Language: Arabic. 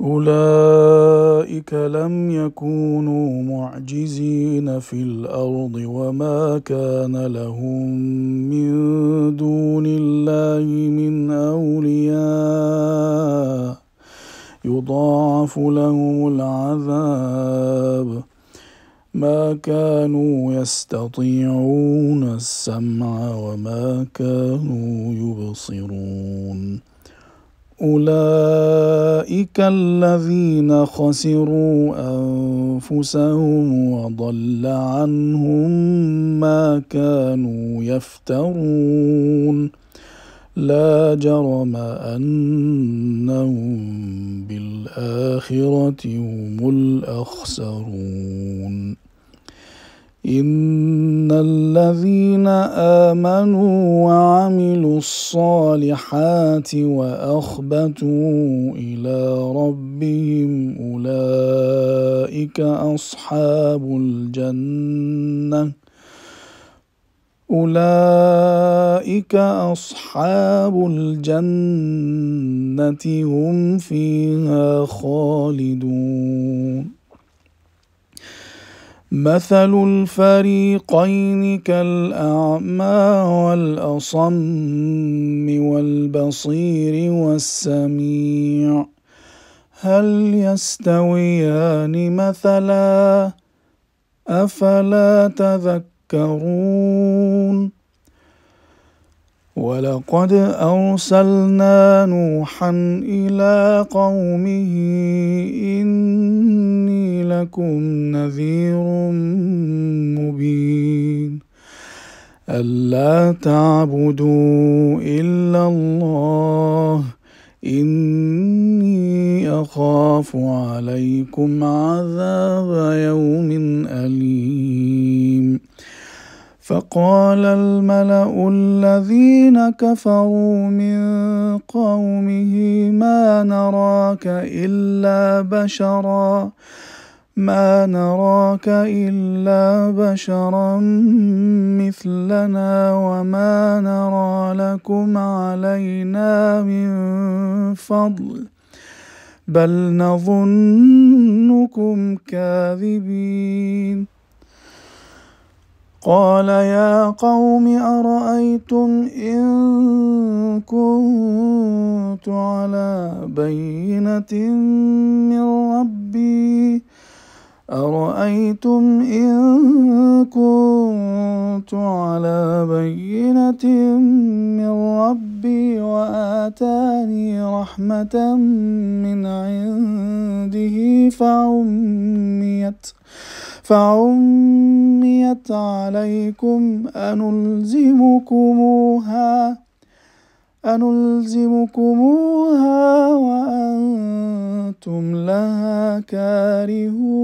أولئك لم يكونوا معجزين في الأرض وما كان لهم من دون الله من أولياء يضاعف لهم العذاب ما كانوا يستطيعون السمع وما كانوا يبصرون أولئك الذين خسروا أنفسهم وضل عنهم ما كانوا يفترون لا جرم أنهم بالآخرة هم الأخسرون ان الذين امنوا وعملوا الصالحات واخبتوا الى ربهم اولئك اصحاب الجنه اولئك اصحاب الجنه هم فيها خالدون مثل الفريقين كالأعمى والأصم والبصير والسميع هل يستويان مثلا أفلا تذكرون ولقد أرسلنا نوحا إلى قومه إني لكم نذير مبين ألا تعبدوا إلا الله إني أخاف عليكم عذاب يوم أليم فقال الملا الذين كفروا من قومه ما نراك الا بشرا ما نراك الا بشرا مثلنا وما نرى لكم علينا من فضل بل نظنكم كاذبين قال يا قوم أرأيتم إن كنت على بينة من ربي أرأيتم إن كنت على بينة من ربي وآتاني رحمة من عنده فعميت فعميت عميت عليكم أنلزمكموها أنلزمكموها وأنتم لها كارهون